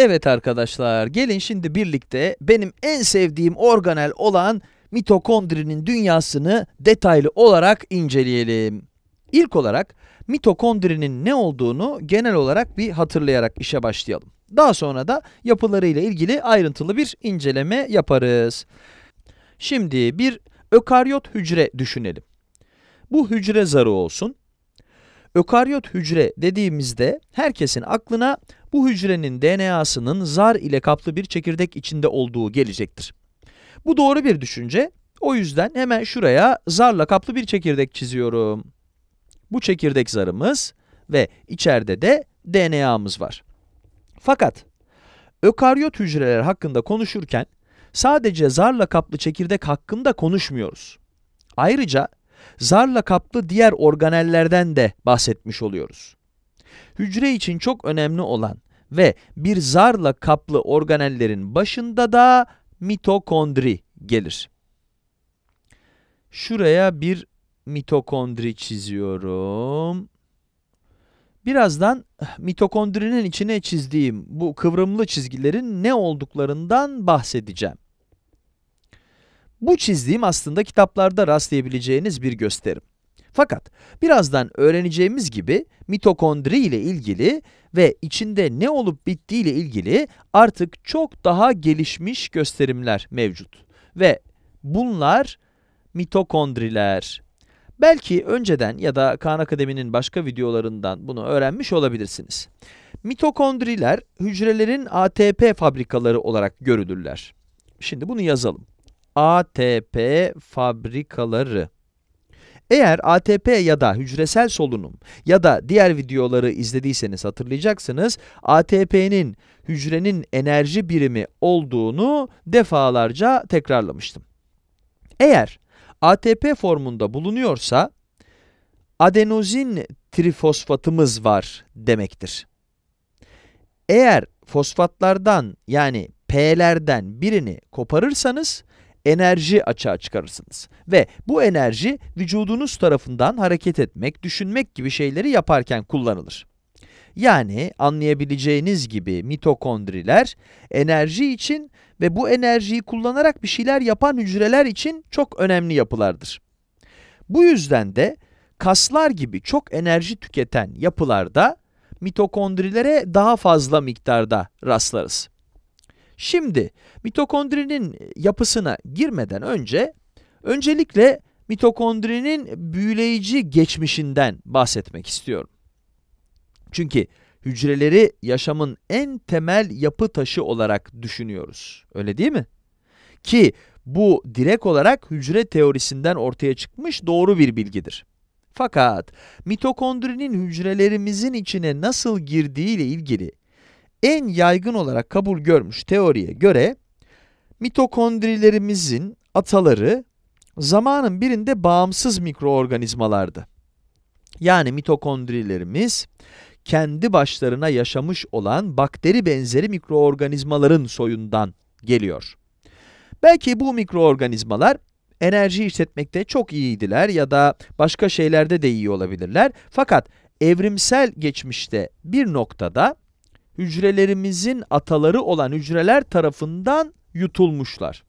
Evet arkadaşlar gelin şimdi birlikte benim en sevdiğim organel olan mitokondrinin dünyasını detaylı olarak inceleyelim. İlk olarak mitokondrinin ne olduğunu genel olarak bir hatırlayarak işe başlayalım. Daha sonra da yapılarıyla ilgili ayrıntılı bir inceleme yaparız. Şimdi bir ökaryot hücre düşünelim. Bu hücre zarı olsun. Ökaryot hücre dediğimizde herkesin aklına bu hücrenin DNA'sının zar ile kaplı bir çekirdek içinde olduğu gelecektir. Bu doğru bir düşünce. O yüzden hemen şuraya zarla kaplı bir çekirdek çiziyorum. Bu çekirdek zarımız ve içeride de DNA'mız var. Fakat ökaryot hücreler hakkında konuşurken sadece zarla kaplı çekirdek hakkında konuşmuyoruz. Ayrıca zarla kaplı diğer organellerden de bahsetmiş oluyoruz. Hücre için çok önemli olan ve bir zarla kaplı organellerin başında da mitokondri gelir. Şuraya bir mitokondri çiziyorum. Birazdan eh, mitokondrinin içine çizdiğim bu kıvrımlı çizgilerin ne olduklarından bahsedeceğim. Bu çizdiğim aslında kitaplarda rastlayabileceğiniz bir gösterim. Fakat birazdan öğreneceğimiz gibi mitokondri ile ilgili ve içinde ne olup bittiği ile ilgili artık çok daha gelişmiş gösterimler mevcut. Ve bunlar mitokondriler. Belki önceden ya da Khan Akademi'nin başka videolarından bunu öğrenmiş olabilirsiniz. Mitokondriler hücrelerin ATP fabrikaları olarak görülürler. Şimdi bunu yazalım. ATP fabrikaları. Eğer ATP ya da hücresel solunum ya da diğer videoları izlediyseniz hatırlayacaksınız. ATP'nin hücrenin enerji birimi olduğunu defalarca tekrarlamıştım. Eğer ATP formunda bulunuyorsa adenozin trifosfatımız var demektir. Eğer fosfatlardan yani P'lerden birini koparırsanız enerji açığa çıkarırsınız. Ve bu enerji vücudunuz tarafından hareket etmek, düşünmek gibi şeyleri yaparken kullanılır. Yani anlayabileceğiniz gibi mitokondriler enerji için ve bu enerjiyi kullanarak bir şeyler yapan hücreler için çok önemli yapılardır. Bu yüzden de kaslar gibi çok enerji tüketen yapılarda mitokondrilere daha fazla miktarda rastlarız. Şimdi mitokondrinin e, yapısına girmeden önce öncelikle mitokondrinin büyüleyici geçmişinden bahsetmek istiyorum. Çünkü hücreleri yaşamın en temel yapı taşı olarak düşünüyoruz. Öyle değil mi? Ki bu direkt olarak hücre teorisinden ortaya çıkmış doğru bir bilgidir. Fakat mitokondrinin hücrelerimizin içine nasıl girdiği ile ilgili en yaygın olarak kabul görmüş teoriye göre mitokondrilerimizin ataları zamanın birinde bağımsız mikroorganizmalardı. Yani mitokondrilerimiz kendi başlarına yaşamış olan bakteri benzeri mikroorganizmaların soyundan geliyor. Belki bu mikroorganizmalar enerji işletmekte çok iyiydiler ya da başka şeylerde de iyi olabilirler. Fakat evrimsel geçmişte bir noktada hücrelerimizin ataları olan hücreler tarafından yutulmuşlar.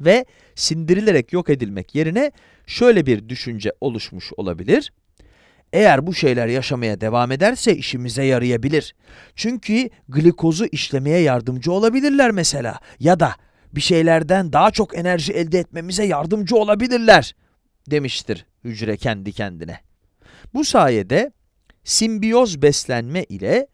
Ve sindirilerek yok edilmek yerine şöyle bir düşünce oluşmuş olabilir. Eğer bu şeyler yaşamaya devam ederse işimize yarayabilir. Çünkü glikozu işlemeye yardımcı olabilirler mesela ya da bir şeylerden daha çok enerji elde etmemize yardımcı olabilirler demiştir hücre kendi kendine. Bu sayede simbiyoz beslenme ile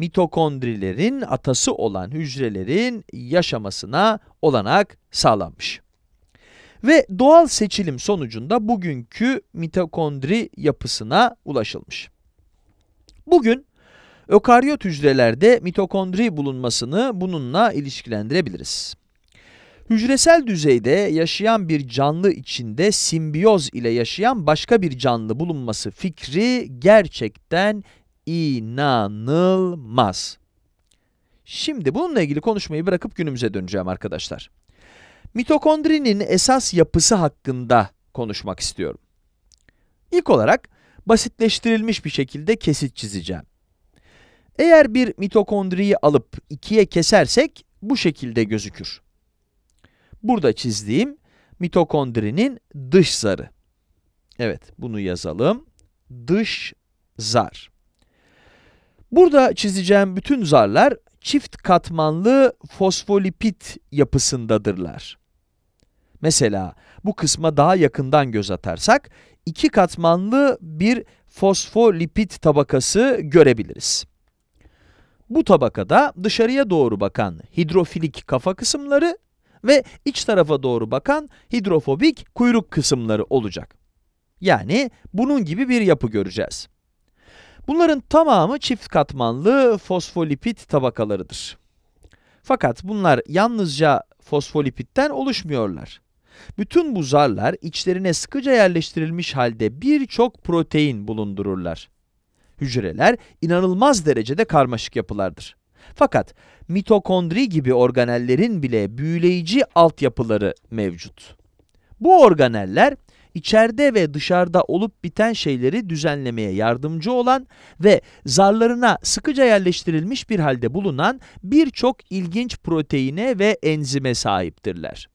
mitokondrilerin atası olan hücrelerin yaşamasına olanak sağlanmış. Ve doğal seçilim sonucunda bugünkü mitokondri yapısına ulaşılmış. Bugün ökaryot hücrelerde mitokondri bulunmasını bununla ilişkilendirebiliriz. Hücresel düzeyde yaşayan bir canlı içinde simbiyoz ile yaşayan başka bir canlı bulunması fikri gerçekten inanılmaz. Şimdi bununla ilgili konuşmayı bırakıp günümüze döneceğim arkadaşlar. Mitokondrinin esas yapısı hakkında konuşmak istiyorum. İlk olarak basitleştirilmiş bir şekilde kesit çizeceğim. Eğer bir mitokondriyi alıp ikiye kesersek bu şekilde gözükür. Burada çizdiğim mitokondrinin dış zarı. Evet bunu yazalım. Dış zar. Burada çizeceğim bütün zarlar çift katmanlı fosfolipit yapısındadırlar. Mesela bu kısma daha yakından göz atarsak iki katmanlı bir fosfolipit tabakası görebiliriz. Bu tabakada dışarıya doğru bakan hidrofilik kafa kısımları ve iç tarafa doğru bakan hidrofobik kuyruk kısımları olacak. Yani bunun gibi bir yapı göreceğiz. Bunların tamamı çift katmanlı fosfolipit tabakalarıdır. Fakat bunlar yalnızca fosfolipitten oluşmuyorlar. Bütün bu zarlar içlerine sıkıca yerleştirilmiş halde birçok protein bulundururlar. Hücreler inanılmaz derecede karmaşık yapılardır. Fakat mitokondri gibi organellerin bile büyüleyici altyapıları mevcut. Bu organeller içeride ve dışarıda olup biten şeyleri düzenlemeye yardımcı olan ve zarlarına sıkıca yerleştirilmiş bir halde bulunan birçok ilginç proteine ve enzime sahiptirler.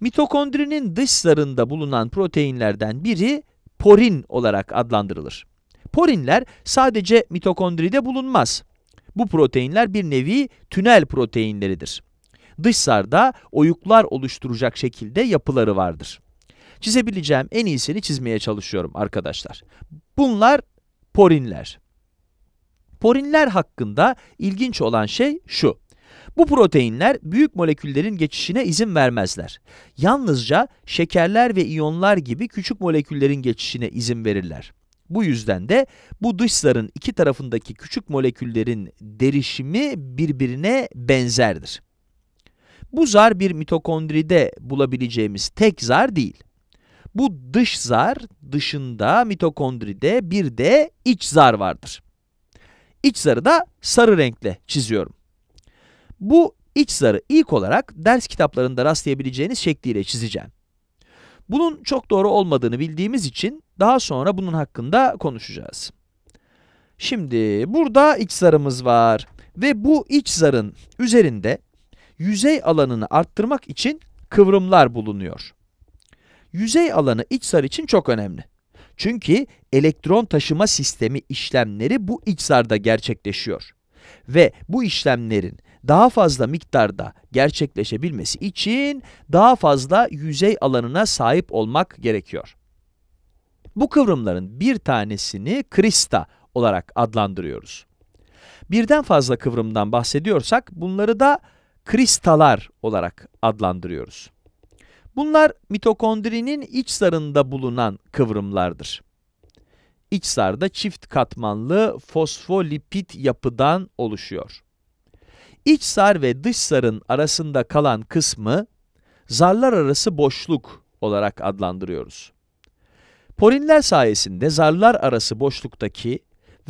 Mitokondrinin dış zarında bulunan proteinlerden biri porin olarak adlandırılır. Porinler sadece mitokondride bulunmaz. Bu proteinler bir nevi tünel proteinleridir. Dış zarda oyuklar oluşturacak şekilde yapıları vardır. Çizebileceğim en iyisini çizmeye çalışıyorum arkadaşlar. Bunlar porinler. Porinler hakkında ilginç olan şey şu. Bu proteinler büyük moleküllerin geçişine izin vermezler. Yalnızca şekerler ve iyonlar gibi küçük moleküllerin geçişine izin verirler. Bu yüzden de bu dışların iki tarafındaki küçük moleküllerin derişimi birbirine benzerdir. Bu zar bir mitokondride bulabileceğimiz tek zar değil. Bu dış zar dışında mitokondride bir de iç zar vardır. İç zarı da sarı renkle çiziyorum. Bu iç zarı ilk olarak ders kitaplarında rastlayabileceğiniz şekliyle çizeceğim. Bunun çok doğru olmadığını bildiğimiz için daha sonra bunun hakkında konuşacağız. Şimdi burada iç zarımız var ve bu iç zarın üzerinde yüzey alanını arttırmak için kıvrımlar bulunuyor yüzey alanı iç zar için çok önemli. Çünkü elektron taşıma sistemi işlemleri bu iç zarda gerçekleşiyor. Ve bu işlemlerin daha fazla miktarda gerçekleşebilmesi için daha fazla yüzey alanına sahip olmak gerekiyor. Bu kıvrımların bir tanesini krista olarak adlandırıyoruz. Birden fazla kıvrımdan bahsediyorsak bunları da kristalar olarak adlandırıyoruz. Bunlar mitokondrinin iç sarında bulunan kıvrımlardır. İç sarda çift katmanlı fosfolipit yapıdan oluşuyor. İç sar ve dış sarın arasında kalan kısmı zarlar arası boşluk olarak adlandırıyoruz. Polinler sayesinde zarlar arası boşluktaki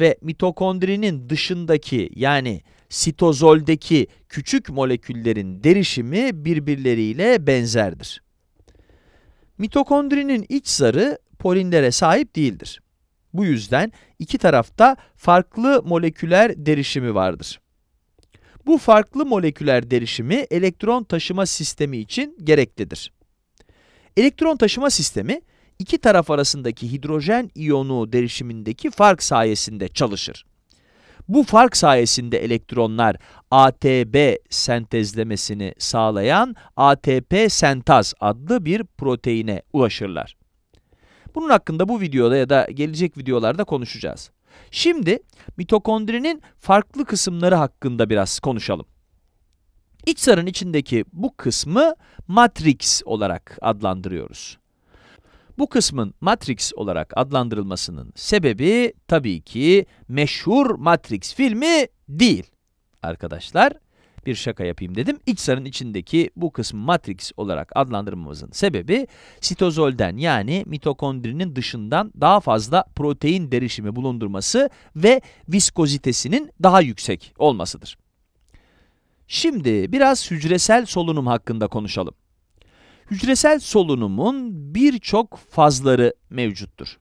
ve mitokondrinin dışındaki yani sitozoldeki küçük moleküllerin derişimi birbirleriyle benzerdir. Mitokondrinin iç zarı polinlere sahip değildir. Bu yüzden iki tarafta farklı moleküler derişimi vardır. Bu farklı moleküler derişimi elektron taşıma sistemi için gereklidir. Elektron taşıma sistemi iki taraf arasındaki hidrojen iyonu derişimindeki fark sayesinde çalışır. Bu fark sayesinde elektronlar ATB sentezlemesini sağlayan ATP sentaz adlı bir proteine ulaşırlar. Bunun hakkında bu videoda ya da gelecek videolarda konuşacağız. Şimdi mitokondrinin farklı kısımları hakkında biraz konuşalım. İç sarın içindeki bu kısmı matrix olarak adlandırıyoruz. Bu kısmın Matrix olarak adlandırılmasının sebebi tabii ki meşhur Matrix filmi değil. Arkadaşlar bir şaka yapayım dedim. İksar'ın içindeki bu kısmı Matrix olarak adlandırmamızın sebebi sitozolden yani mitokondrinin dışından daha fazla protein derişimi bulundurması ve viskozitesinin daha yüksek olmasıdır. Şimdi biraz hücresel solunum hakkında konuşalım. Hücresel solunumun birçok fazları mevcuttur.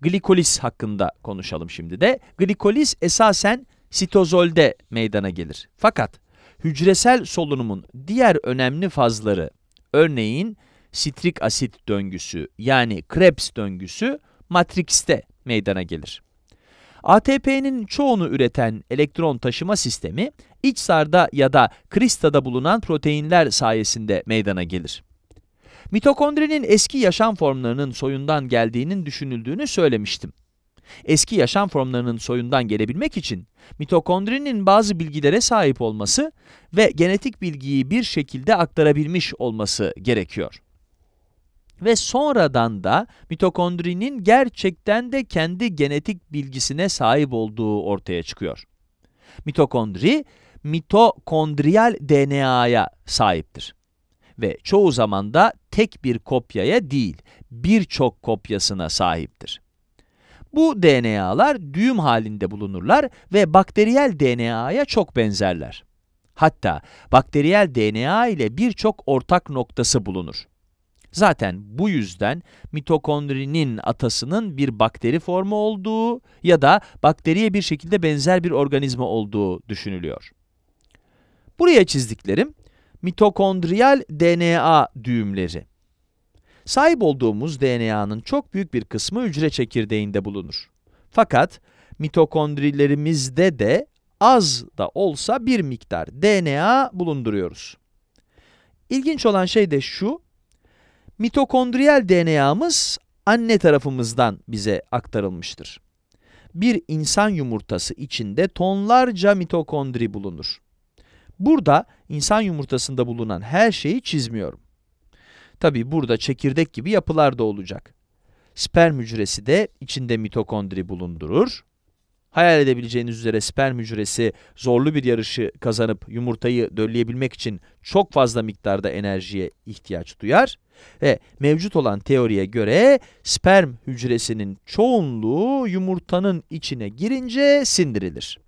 Glikoliz hakkında konuşalım şimdi de. Glikoliz esasen sitozolde meydana gelir. Fakat hücresel solunumun diğer önemli fazları, örneğin sitrik asit döngüsü yani Krebs döngüsü matrikste meydana gelir. ATP'nin çoğunu üreten elektron taşıma sistemi içsarda ya da kristada bulunan proteinler sayesinde meydana gelir. Mitokondrinin eski yaşam formlarının soyundan geldiğinin düşünüldüğünü söylemiştim. Eski yaşam formlarının soyundan gelebilmek için mitokondrinin bazı bilgilere sahip olması ve genetik bilgiyi bir şekilde aktarabilmiş olması gerekiyor ve sonradan da mitokondrinin gerçekten de kendi genetik bilgisine sahip olduğu ortaya çıkıyor. Mitokondri, mitokondriyal DNA'ya sahiptir ve çoğu zaman da tek bir kopyaya değil, birçok kopyasına sahiptir. Bu DNA'lar düğüm halinde bulunurlar ve bakteriyel DNA'ya çok benzerler. Hatta bakteriyel DNA ile birçok ortak noktası bulunur. Zaten bu yüzden mitokondrinin atasının bir bakteri formu olduğu ya da bakteriye bir şekilde benzer bir organizma olduğu düşünülüyor. Buraya çizdiklerim mitokondriyal DNA düğümleri. Sahip olduğumuz DNA'nın çok büyük bir kısmı hücre çekirdeğinde bulunur. Fakat mitokondrilerimizde de az da olsa bir miktar DNA bulunduruyoruz. İlginç olan şey de şu, mitokondriyel DNA'mız anne tarafımızdan bize aktarılmıştır. Bir insan yumurtası içinde tonlarca mitokondri bulunur. Burada insan yumurtasında bulunan her şeyi çizmiyorum. Tabi burada çekirdek gibi yapılar da olacak. Sperm hücresi de içinde mitokondri bulundurur. Hayal edebileceğiniz üzere sperm hücresi zorlu bir yarışı kazanıp yumurtayı dölleyebilmek için çok fazla miktarda enerjiye ihtiyaç duyar ve mevcut olan teoriye göre sperm hücresinin çoğunluğu yumurtanın içine girince sindirilir.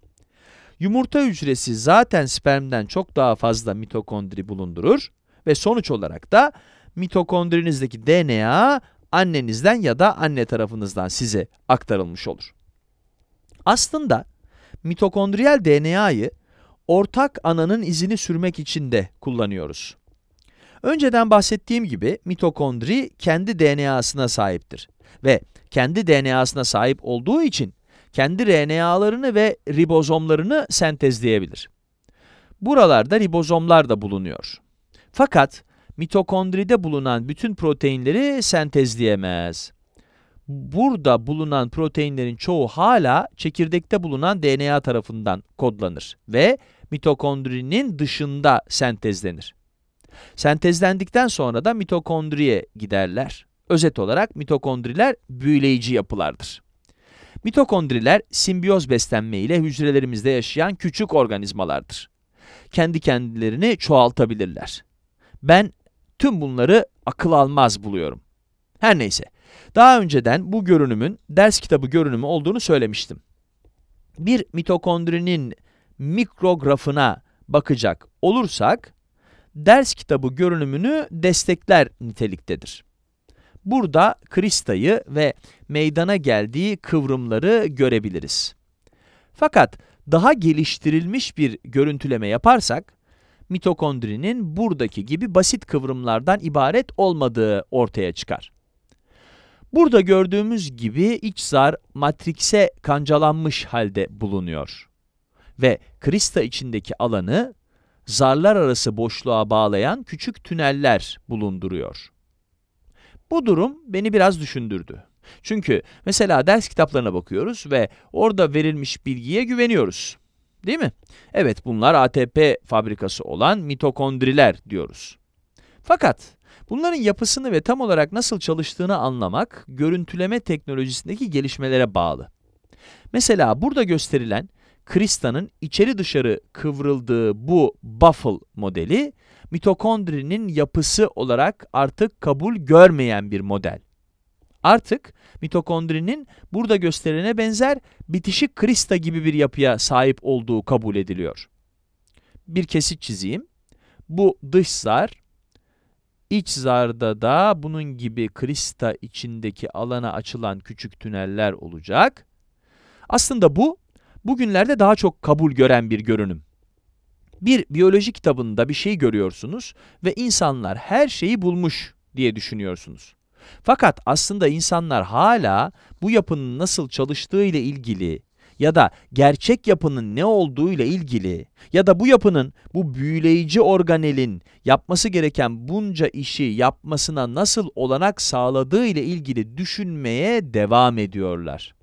Yumurta hücresi zaten spermden çok daha fazla mitokondri bulundurur ve sonuç olarak da mitokondrinizdeki DNA annenizden ya da anne tarafınızdan size aktarılmış olur. Aslında mitokondriyal DNA'yı ortak ananın izini sürmek için de kullanıyoruz. Önceden bahsettiğim gibi mitokondri kendi DNA'sına sahiptir ve kendi DNA'sına sahip olduğu için kendi RNA'larını ve ribozomlarını sentezleyebilir. Buralarda ribozomlar da bulunuyor. Fakat mitokondride bulunan bütün proteinleri sentezleyemez burada bulunan proteinlerin çoğu hala çekirdekte bulunan DNA tarafından kodlanır ve mitokondrinin dışında sentezlenir. Sentezlendikten sonra da mitokondriye giderler. Özet olarak mitokondriler büyüleyici yapılardır. Mitokondriler simbiyoz beslenme ile hücrelerimizde yaşayan küçük organizmalardır. Kendi kendilerini çoğaltabilirler. Ben tüm bunları akıl almaz buluyorum. Her neyse, daha önceden bu görünümün ders kitabı görünümü olduğunu söylemiştim. Bir mitokondrinin mikrografına bakacak olursak, ders kitabı görünümünü destekler niteliktedir. Burada kristayı ve meydana geldiği kıvrımları görebiliriz. Fakat daha geliştirilmiş bir görüntüleme yaparsak, mitokondrinin buradaki gibi basit kıvrımlardan ibaret olmadığı ortaya çıkar. Burada gördüğümüz gibi iç zar matrikse kancalanmış halde bulunuyor. Ve krista içindeki alanı zarlar arası boşluğa bağlayan küçük tüneller bulunduruyor. Bu durum beni biraz düşündürdü. Çünkü mesela ders kitaplarına bakıyoruz ve orada verilmiş bilgiye güveniyoruz. Değil mi? Evet bunlar ATP fabrikası olan mitokondriler diyoruz. Fakat Bunların yapısını ve tam olarak nasıl çalıştığını anlamak görüntüleme teknolojisindeki gelişmelere bağlı. Mesela burada gösterilen Krista'nın içeri dışarı kıvrıldığı bu Buffle modeli, mitokondrinin yapısı olarak artık kabul görmeyen bir model. Artık mitokondrinin burada gösterilene benzer bitişik krista gibi bir yapıya sahip olduğu kabul ediliyor. Bir kesit çizeyim. Bu dış zar İç zarda da bunun gibi krista içindeki alana açılan küçük tüneller olacak. Aslında bu bugünlerde daha çok kabul gören bir görünüm. Bir biyoloji kitabında bir şey görüyorsunuz ve insanlar her şeyi bulmuş diye düşünüyorsunuz. Fakat aslında insanlar hala bu yapının nasıl çalıştığı ile ilgili ya da gerçek yapının ne olduğuyla ilgili ya da bu yapının bu büyüleyici organelin yapması gereken bunca işi yapmasına nasıl olanak sağladığı ile ilgili düşünmeye devam ediyorlar.